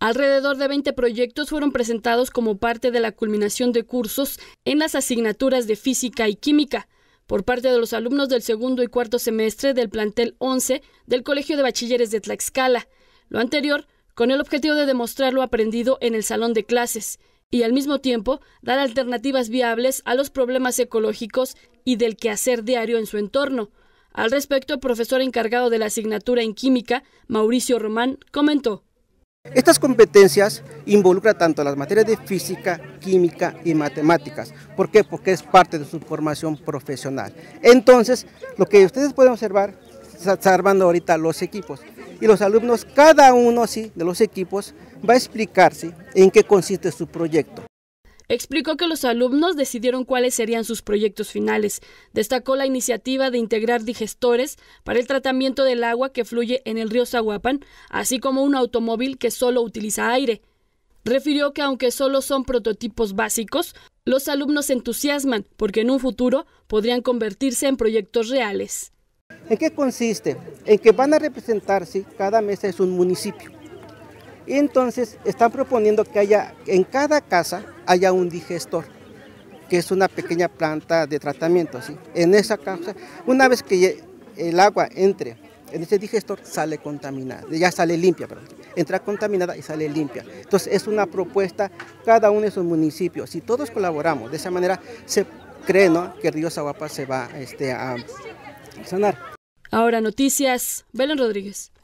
Alrededor de 20 proyectos fueron presentados como parte de la culminación de cursos en las asignaturas de física y química por parte de los alumnos del segundo y cuarto semestre del plantel 11 del Colegio de Bachilleres de Tlaxcala. Lo anterior con el objetivo de demostrar lo aprendido en el salón de clases y al mismo tiempo dar alternativas viables a los problemas ecológicos y del quehacer diario en su entorno. Al respecto, el profesor encargado de la asignatura en química, Mauricio Román, comentó. Estas competencias involucran tanto las materias de física, química y matemáticas. ¿Por qué? Porque es parte de su formación profesional. Entonces, lo que ustedes pueden observar, están observando ahorita los equipos, y los alumnos, cada uno de los equipos, va a explicarse en qué consiste su proyecto. Explicó que los alumnos decidieron cuáles serían sus proyectos finales. Destacó la iniciativa de integrar digestores para el tratamiento del agua que fluye en el río Zaguapan, así como un automóvil que solo utiliza aire. Refirió que aunque solo son prototipos básicos, los alumnos se entusiasman porque en un futuro podrían convertirse en proyectos reales. ¿En qué consiste? En que van a representarse cada mesa es un municipio entonces, están proponiendo que haya en cada casa haya un digestor, que es una pequeña planta de tratamiento. En esa casa, una vez que el agua entre en ese digestor, sale contaminada, ya sale limpia, perdón. entra contaminada y sale limpia. Entonces, es una propuesta cada uno de sus municipios. Si todos colaboramos de esa manera, se cree ¿no? que el río Zahuapa se va este, a sanar. Ahora noticias, Belén Rodríguez.